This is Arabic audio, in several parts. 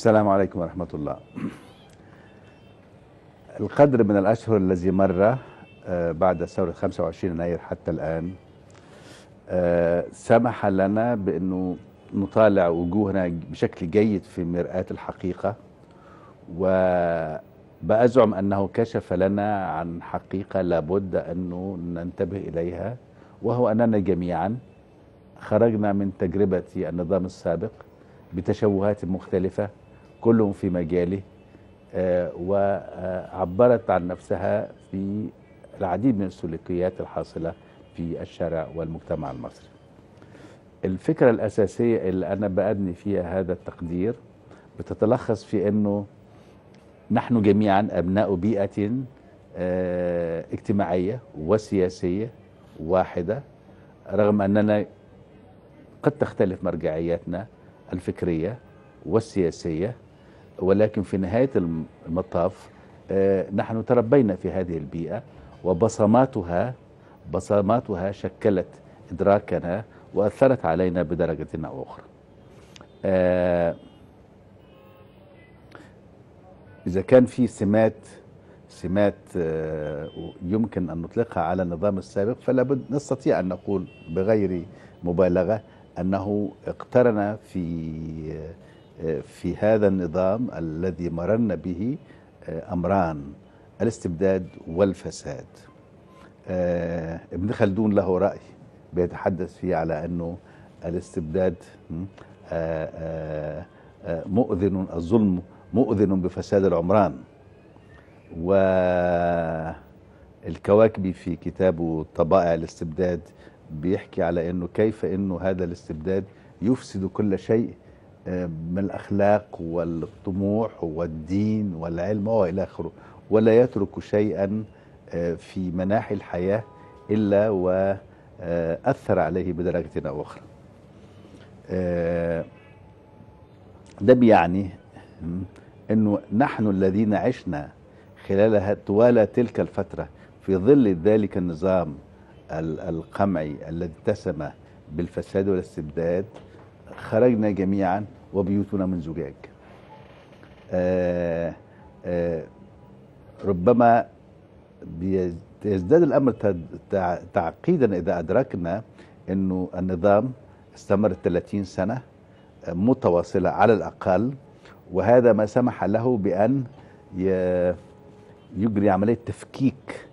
السلام عليكم ورحمة الله القدر من الأشهر الذي مر آه، بعد ثورة 25 يناير حتى الآن آه، سمح لنا بأنه نطالع وجوهنا بشكل جيد في مرآة الحقيقة وبأزعم أنه كشف لنا عن حقيقة لابد أنه ننتبه إليها وهو أننا جميعا خرجنا من تجربة النظام السابق بتشوهات مختلفة كلهم في مجاله آه، وعبرت عن نفسها في العديد من السلوكيات الحاصلة في الشارع والمجتمع المصري الفكرة الأساسية اللي أنا بأبني فيها هذا التقدير بتتلخص في أنه نحن جميعا أبناء بيئة آه، اجتماعية وسياسية واحدة رغم أننا قد تختلف مرجعياتنا الفكرية والسياسية ولكن في نهاية المطاف آه، نحن تربينا في هذه البيئة وبصماتها بصماتها شكلت إدراكنا وأثرت علينا بدرجة أو أخرى آه، إذا كان في سمات سمات آه، يمكن أن نطلقها على النظام السابق فلا بد نستطيع أن نقول بغير مبالغة أنه اقترن في في هذا النظام الذي مررنا به آه، أمران الاستبداد والفساد آه، ابن خلدون له رأي بيتحدث فيه على أنه الاستبداد آه، مؤذن الظلم مؤذن بفساد العمران والكواكبي في كتابه طبائع الاستبداد بيحكي على انه كيف انه هذا الاستبداد يفسد كل شيء من الأخلاق والطموح والدين والعلم وإلى آخره ولا يترك شيئا آه، في مناحي الحياة إلا وأثر آه، عليه بدرجة أو أخرى آه، ده بيعني أنه نحن الذين عشنا خلال طوال تلك الفترة في ظل ذلك النظام القمعي الذي اتسم بالفساد والاستبداد خرجنا جميعا وبيوتنا من زجاج آآ آه، آآ آه، ربما يزداد الامر تعقيدا اذا ادركنا انه النظام استمر 30 سنه آه، متواصله على الاقل وهذا ما سمح له بان يجري عمليه تفكيك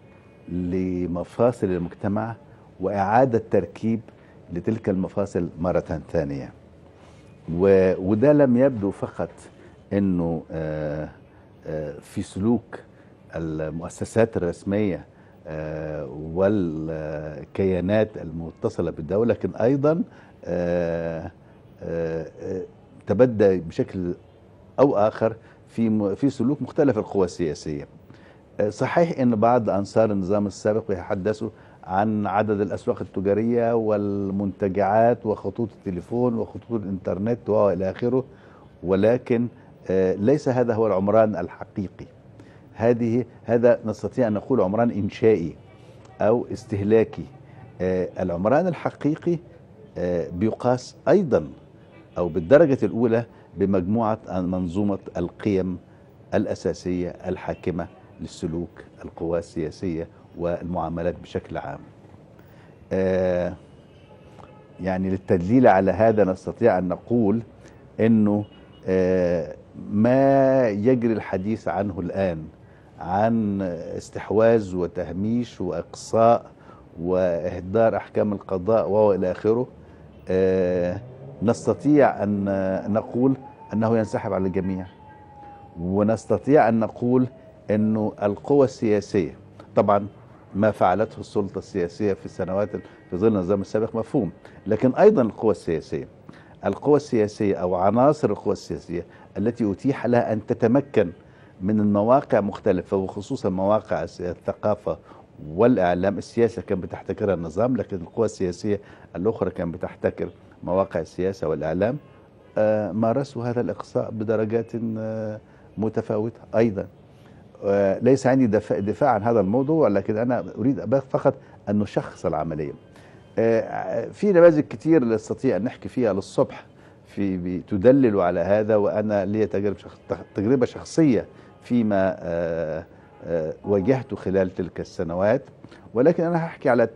لمفاصل المجتمع واعاده تركيب لتلك المفاصل مره ثانيه و... وده لم يبدو فقط انه آه، آه، في سلوك المؤسسات الرسميه آه، والكيانات المتصله بالدوله لكن ايضا تبدى بشكل او اخر في في سلوك مختلف القوى السياسيه صحيح ان بعض انصار النظام السابق يتحدثوا عن عدد الأسواق التجارية والمنتجعات وخطوط التليفون وخطوط الإنترنت وإلى آخره ولكن آه، ليس هذا هو العمران الحقيقي هذه هذا نستطيع أن نقول عمران إنشائي أو استهلاكي آه، العمران الحقيقي آه، بيقاس أيضا أو بالدرجة الأولى بمجموعة منظومة القيم الأساسية الحاكمة للسلوك القوى السياسية والمعاملات بشكل عام آه، يعني للتدليل على هذا نستطيع أن نقول أنه آه، ما يجري الحديث عنه الآن عن استحواذ وتهميش وإقصاء وإهدار أحكام القضاء وإلى آخره آه، نستطيع أن نقول أنه ينسحب على الجميع ونستطيع أن نقول أنه القوى السياسية طبعا ما فعلته السلطة السياسية في السنوات في ظل النظام السابق مفهوم لكن أيضا القوى السياسية القوى السياسية أو عناصر القوى السياسية التي أتيح لها أن تتمكن من المواقع مختلفة وخصوصا مواقع الثقافة والإعلام السياسة كان بتحتكرها النظام لكن القوى السياسية الأخرى كان بتحتكر مواقع السياسة والإعلام آه، مارسوا هذا الإقصاء بدرجات آه، متفاوتة أيضا آه، ليس عندي دفاع, دفاع عن هذا الموضوع لكن أنا أريد فقط أن نشخص العملية آه، آه، في نماذج كثير نستطيع أن نحكي فيها للصبح في تدلل على هذا وأنا لي تجربة, تجربة شخصية فيما واجهته خلال تلك السنوات ولكن أنا هحكي على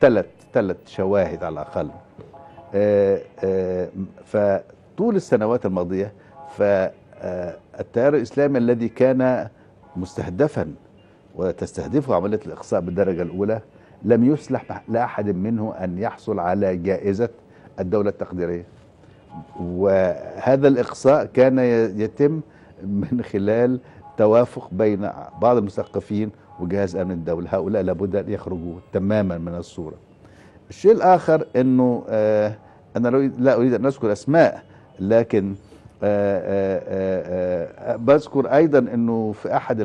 ثلاث ثلاث شواهد على الأقل فطول السنوات الماضية فالتيار الإسلامي الذي كان مستهدفا وتستهدفه عملية الإقصاء بالدرجة الأولى لم يسلح لأحد منه أن يحصل على جائزة الدولة التقديرية وهذا الإقصاء كان يتم من خلال توافق بين بعض المثقفين وجهاز أمن الدولة هؤلاء لابد أن يخرجوا تماما من الصورة الشيء الآخر أنه آه، أنا لا أريد أن أذكر أسماء لكن آه، آه، آه، بذكر ايضا انه في احد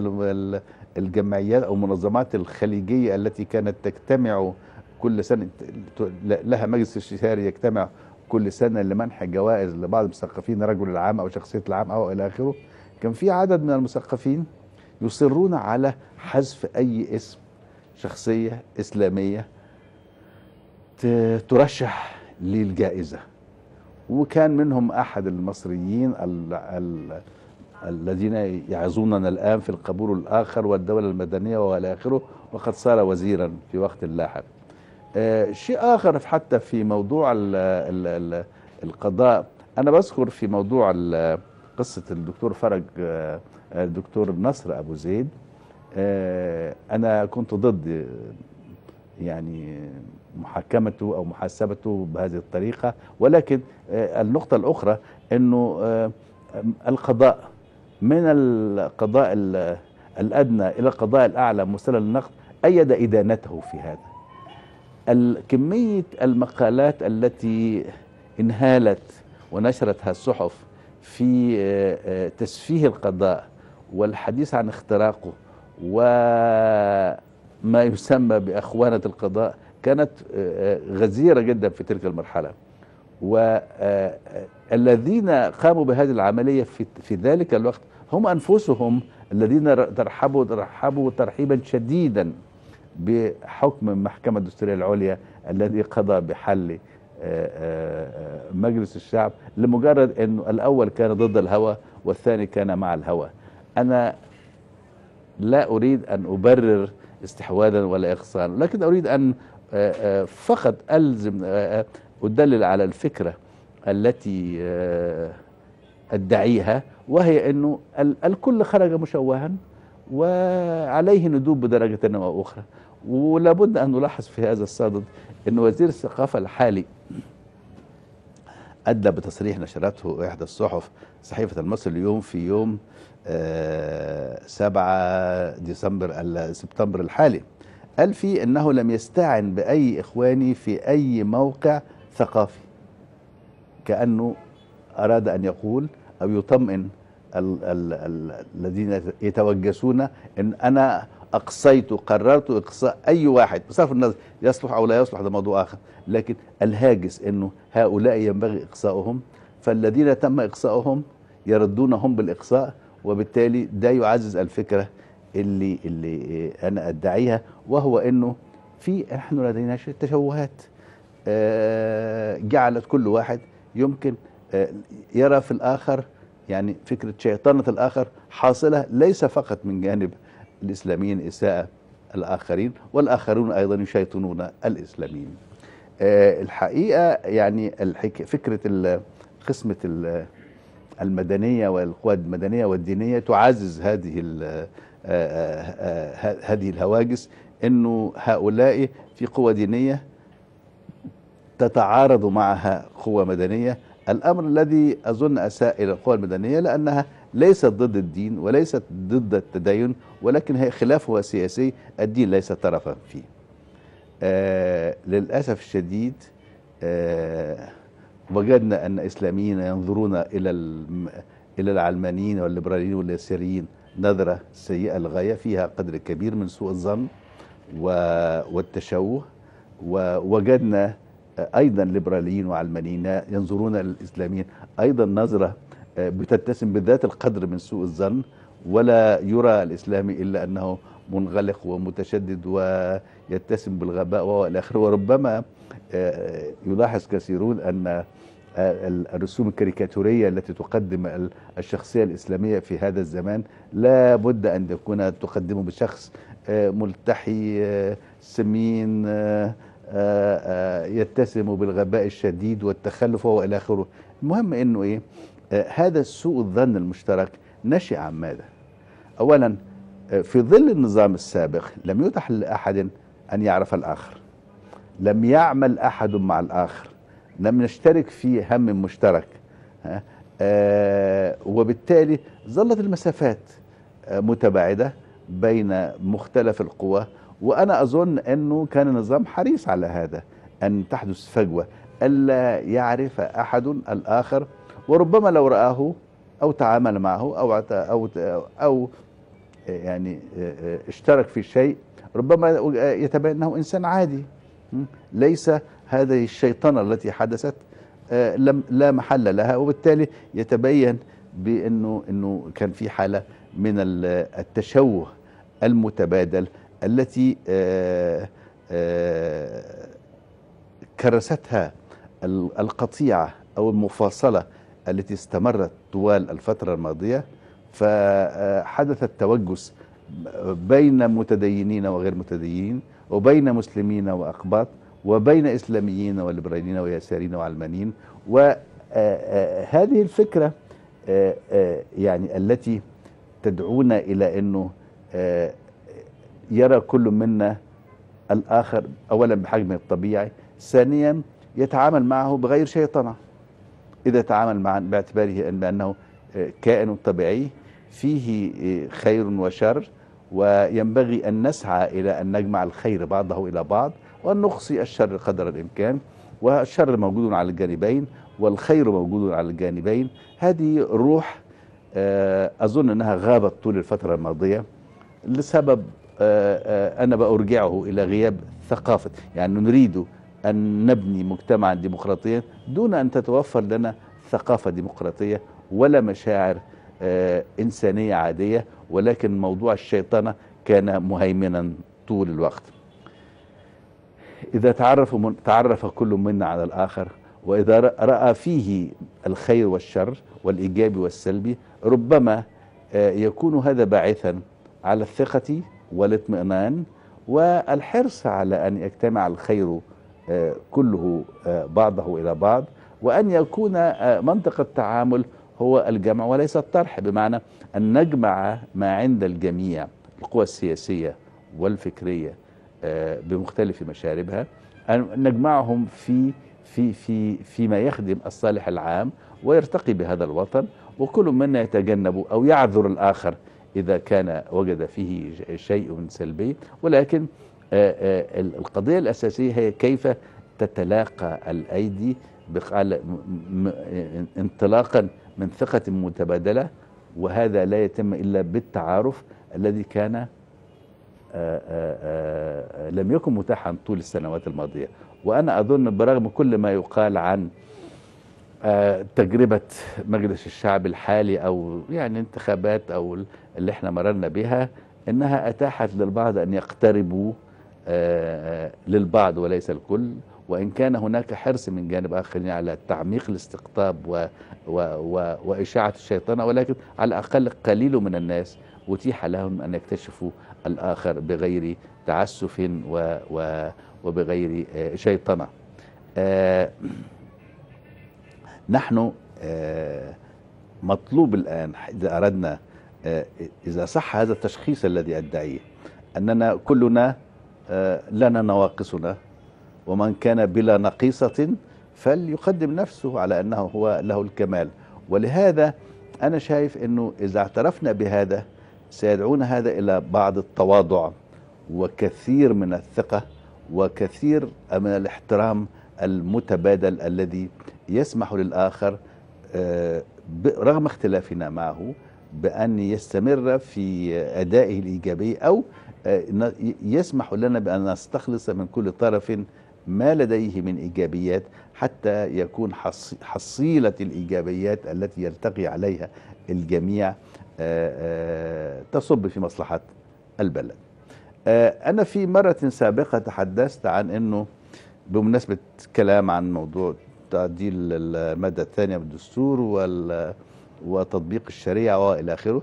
الجمعيات او المنظمات الخليجيه التي كانت تجتمع كل سنه لها مجلس استشاري يجتمع كل سنه لمنح جوائز لبعض المثقفين رجل العام او شخصيه العام او الى اخره كان في عدد من المثقفين يصرون على حذف اي اسم شخصيه اسلاميه ترشح للجائزه وكان منهم أحد المصريين ال ال الذين يعظوننا الآن في القبول الآخر والدولة المدنية وإلى آخره وقد صار وزيرا في وقت لاحق آه شيء آخر حتى في موضوع الـ الـ الـ القضاء أنا بذكر في موضوع قصة الدكتور فرج آه،, آه الدكتور نصر أبو زيد آه أنا كنت ضد يعني محاكمته أو محاسبته بهذه الطريقة ولكن آه، النقطة الأخرى أنه آه، القضاء من القضاء الأدنى إلى القضاء الأعلى مسلل النقد أيد إدانته في هذا كمية المقالات التي انهالت ونشرتها الصحف في آه، تسفيه القضاء والحديث عن اختراقه وما يسمى بأخوانة القضاء كانت آه، آه، غزيرة جدا في تلك المرحلة والذين آه، قاموا بهذه العملية في, في ذلك الوقت هم أنفسهم الذين ترحبوا ترحبوا ترحيبا شديدا بحكم المحكمة الدستورية العليا الذي قضى بحل مجلس الشعب لمجرد أنه الأول كان ضد الهوى والثاني كان مع الهوى أنا لا أريد أن أبرر استحواذا ولا اقصاء لكن أريد أن آه، آه، فقط ألزم آه، أدلل على الفكرة التي أدعيها وهي أنه الكل خرج مشوها وعليه ندوب بدرجة أو أخرى ولابد أن نلاحظ في هذا الصدد أن وزير الثقافة الحالي أدلى بتصريح نشرته إحدى الصحف صحيفة المصري اليوم في يوم 7 ديسمبر سبتمبر الحالي قال في أنه لم يستعن بأي إخواني في أي موقع ثقافي كأنه أراد أن يقول أو يطمئن الذين يتوجسون أن أنا أقصيت قررت إقصاء أي واحد بصرف النظر يصلح أو لا يصلح ده موضوع آخر لكن الهاجس أنه هؤلاء ينبغي إقصاؤهم فالذين تم إقصاؤهم يردونهم بالإقصاء وبالتالي ده يعزز الفكرة اللي اللي انا ادعيها وهو انه في نحن لدينا تشوهات آه، جعلت كل واحد يمكن آه، يرى في الاخر يعني فكره شيطنه الاخر حاصله ليس فقط من جانب الاسلاميين اساءه الاخرين والاخرون ايضا يشيطنون الاسلاميين. آه، الحقيقه يعني الحك... فكره قسمه المدنيه والقوات المدنيه والدينيه تعزز هذه آه، آه، آه، هذه الهواجس انه هؤلاء في قوى دينيه تتعارض معها قوى مدنيه الامر الذي اظن اساء الى القوى المدنيه لانها ليست ضد الدين وليست ضد التدين ولكن هي خلافها هو سياسي الدين ليس طرفا فيه آه للاسف الشديد آه وجدنا ان اسلاميين ينظرون الى الى العلمانيين والليبراليين واليساريين نظرة سيئة للغاية فيها قدر كبير من سوء الظن والتشوه ووجدنا أيضا ليبراليين وعلمانيين ينظرون للإسلاميين أيضا نظرة بتتسم بذات القدر من سوء الظن ولا يرى الإسلامي إلا أنه منغلق ومتشدد ويتسم بالغباء والى اخره وربما آه، يلاحظ كثيرون ان الرسوم الكاريكاتورية التي تقدم الشخصية الإسلامية في هذا الزمان لا بد أن تكون تقدمه بشخص آه، ملتحي آه، سمين آه، يتسم بالغباء الشديد والتخلف وإلى آخره المهم أنه إيه هذا سوء الظن المشترك نشأ عن ماذا أولا في ظل النظام السابق لم يتح لأحد أن يعرف الآخر لم يعمل أحد مع الآخر لم نشترك في هم مشترك آه، وبالتالي ظلت المسافات آه، متباعدة بين مختلف القوى وأنا أظن أنه كان النظام حريص على هذا أن تحدث فجوة ألا يعرف أحد الآخر وربما لو رآه أو تعامل معه أو أو أو آه، يعني اشترك في شيء ربما يتبين أنه إنسان عادي ليس هذه الشيطنة التي حدثت آه، لم لا محل لها وبالتالي يتبين بأنه أنه كان في حالة من التشوه المتبادل التي آه، آه، كرستها القطيعة أو المفاصلة التي استمرت طوال الفترة الماضية فحدث التوجس بين متدينين وغير متدينين وبين مسلمين وأقباط وبين إسلاميين وليبراليين ويساريين وعلمانيين وهذه آه، آه، الفكرة آه، يعني التي تدعونا إلى أنه يرى كل منا الآخر أولا بحجمه الطبيعي ثانيا يتعامل معه بغير شيطنة إذا تعامل معه باعتباره بأنه كائن طبيعي فيه خير وشر وينبغي أن نسعى إلى أن نجمع الخير بعضه إلى بعض وأن الشر قدر الإمكان والشر موجود على الجانبين والخير موجود على الجانبين هذه الروح آه، أظن أنها غابت طول الفترة الماضية لسبب آه، آه، أنا بأرجعه إلى غياب ثقافة يعني نريد أن نبني مجتمعا ديمقراطيا دون أن تتوفر لنا ثقافة ديمقراطية ولا مشاعر إنسانية عادية ولكن موضوع الشيطنة كان مهيمنا طول الوقت إذا تعرف من تعرف كل منا على الآخر وإذا رأى فيه الخير والشر والإيجابي والسلبي ربما آه، يكون هذا باعثا على الثقة والاطمئنان والحرص على أن يجتمع الخير آه، كله آه، بعضه إلى بعض وأن يكون منطق التعامل هو الجمع وليس الطرح بمعنى أن نجمع ما عند الجميع القوى السياسية والفكرية آه، بمختلف مشاربها أن نجمعهم في في في فيما يخدم الصالح العام ويرتقي بهذا الوطن وكل منا يتجنب أو يعذر الآخر إذا كان وجد فيه شيء سلبي ولكن آه، آه، القضية الأساسية هي كيف تتلاقى الأيدي انطلاقا من ثقة متبادلة وهذا لا يتم إلا بالتعارف الذي كان آه، آه، آه، لم يكن متاحا طول السنوات الماضية وأنا أظن برغم كل ما يقال عن تجربة مجلس الشعب الحالي أو يعني انتخابات أو اللي احنا مررنا بها إنها أتاحت للبعض أن يقتربوا للبعض وليس الكل وإن كان هناك حرص من جانب آخرين على تعميق الاستقطاب و و و وإشاعة الشيطنة ولكن على الأقل قليل من الناس أتيح لهم أن يكتشفوا الآخر بغير تعسف و و وبغير آه، شيطنة آه، نحن آه، مطلوب الآن إذا أردنا إذا صح هذا التشخيص الذي أدعيه أننا كلنا لنا نواقصنا ومن كان بلا نقيصة فليقدم نفسه على أنه هو له الكمال ولهذا أنا شايف أنه إذا اعترفنا بهذا سيدعون هذا إلى بعض التواضع وكثير من الثقة وكثير من الاحترام المتبادل الذي يسمح للآخر آه، رغم اختلافنا معه بأن يستمر في أدائه الإيجابي أو آه، يسمح لنا بأن نستخلص من كل طرف ما لديه من إيجابيات حتى يكون حصيلة الإيجابيات التي يلتقي عليها الجميع آه، آه، تصب في مصلحة البلد آه، أنا في مرة سابقة تحدثت عن أنه بمناسبة كلام عن موضوع تعديل المادة الثانية بالدستور وتطبيق الشريعة وإلى آخره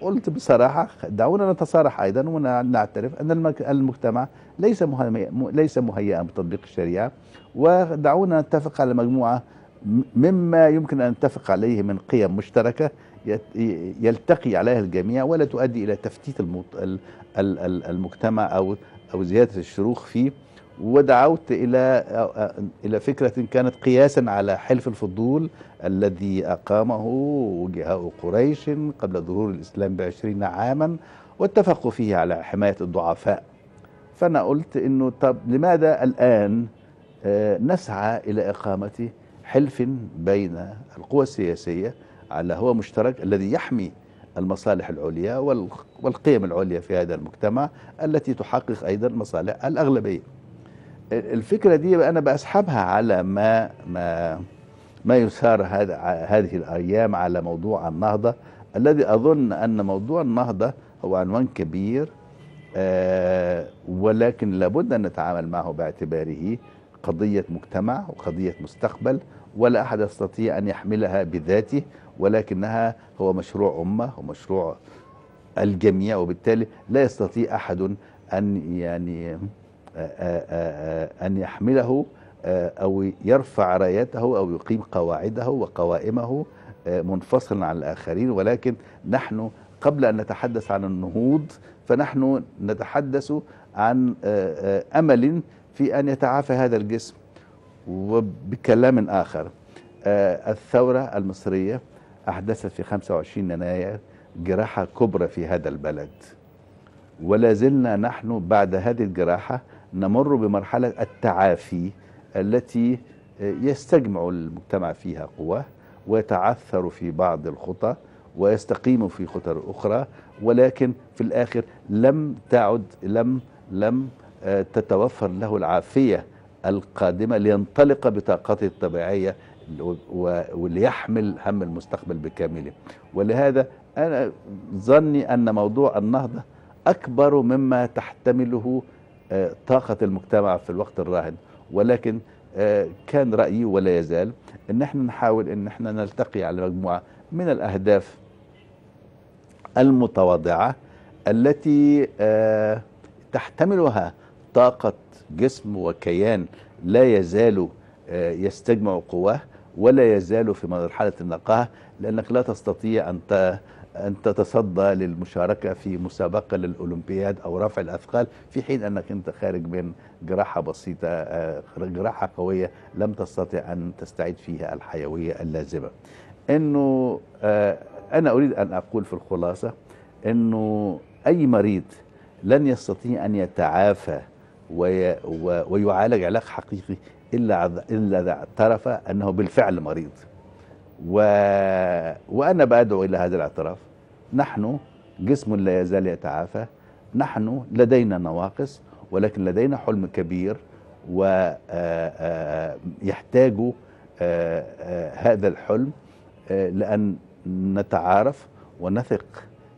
قلت بصراحة دعونا نتصارح أيضا ونعترف أن المجتمع ليس ليس مهيئا بتطبيق الشريعة ودعونا نتفق على مجموعة مما يمكن أن نتفق عليه من قيم مشتركة يلتقي عليها الجميع ولا تؤدي الى تفتيت المجتمع او او زياده الشروخ فيه ودعوت الى الى فكره كانت قياسا على حلف الفضول الذي اقامه وجهاء قريش قبل ظهور الاسلام بعشرين عاما واتفقوا فيه على حمايه الضعفاء فانا قلت انه طب لماذا الان آه، نسعى الى اقامه حلف بين القوى السياسيه على هو مشترك الذي يحمي المصالح العليا والقيم العليا في هذا المجتمع التي تحقق أيضا مصالح الأغلبية الفكرة دي أنا بأسحبها على ما ما ما يثار هذا هذه الأيام على موضوع النهضة الذي أظن أن موضوع النهضة هو عنوان كبير آه، ولكن لابد أن نتعامل معه باعتباره قضية مجتمع وقضية مستقبل ولا أحد يستطيع أن يحملها بذاته ولكنها هو مشروع أمة ومشروع الجميع وبالتالي لا يستطيع أحد أن يعني آه، آه، آه، أن يحمله أو يرفع رايته أو يقيم قواعده وقوائمه منفصلا عن الآخرين ولكن نحن قبل أن نتحدث عن النهوض فنحن نتحدث عن أمل في أن يتعافى هذا الجسم وبكلام آخر الثورة المصرية أحدثت في 25 يناير جراحة كبرى في هذا البلد ولا زلنا نحن بعد هذه الجراحة نمر بمرحلة التعافي التي آه، يستجمع المجتمع فيها قواه ويتعثر في بعض الخطى ويستقيم في خطى أخرى ولكن في الآخر لم تعد لم لم آه، تتوفر له العافية القادمة لينطلق بطاقته الطبيعية واللي يحمل هم المستقبل بكامله ولهذا أنا ظني أن موضوع النهضة أكبر مما تحتمله آه، طاقة المجتمع في الوقت الراهن ولكن آه، كان رأيي ولا يزال أن احنا نحاول أن احنا نلتقي على مجموعة من الأهداف المتواضعة التي آه، تحتملها طاقة جسم وكيان لا يزال يستجمع قواه ولا يزال في مرحلة النقاهة لأنك لا تستطيع أن أن تتصدى للمشاركة في مسابقة للأولمبياد أو رفع الأثقال في حين أنك أنت خارج من جراحة بسيطة آه، جراحة قوية لم تستطع أن تستعيد فيها الحيوية اللازمة أنه آه، أنا أريد أن أقول في الخلاصة أنه أي مريض لن يستطيع أن يتعافى ويعالج علاج حقيقي إلا إلا إذا اعترف أنه بالفعل مريض و... وأنا بأدعو إلى هذا الاعتراف نحن جسم لا يزال يتعافى نحن لدينا نواقص ولكن لدينا حلم كبير ويحتاج هذا الحلم لأن نتعارف ونثق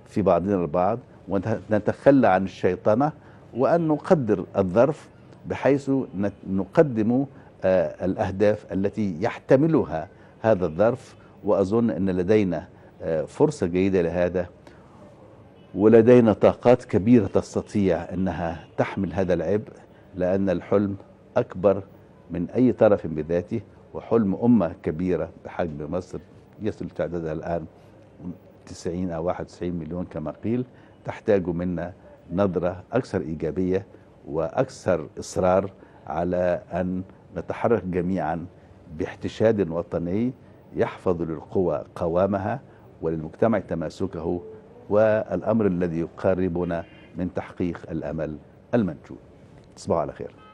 في بعضنا البعض ونتخلى عن الشيطنة وأن نقدر الظرف بحيث نقدم آه، الأهداف التي يحتملها هذا الظرف وأظن أن لدينا آه، فرصة جيدة لهذا ولدينا طاقات كبيرة تستطيع أنها تحمل هذا العبء لأن الحلم أكبر من أي طرف بذاته وحلم أمة كبيرة بحجم مصر يصل تعدادها الآن 90 أو 91 مليون كما قيل تحتاج منا نظرة أكثر إيجابية وأكثر إصرار على أن نتحرك جميعا باحتشاد وطني يحفظ للقوى قوامها وللمجتمع تماسكه والأمر الذي يقربنا من تحقيق الأمل المنشود تصبحوا على خير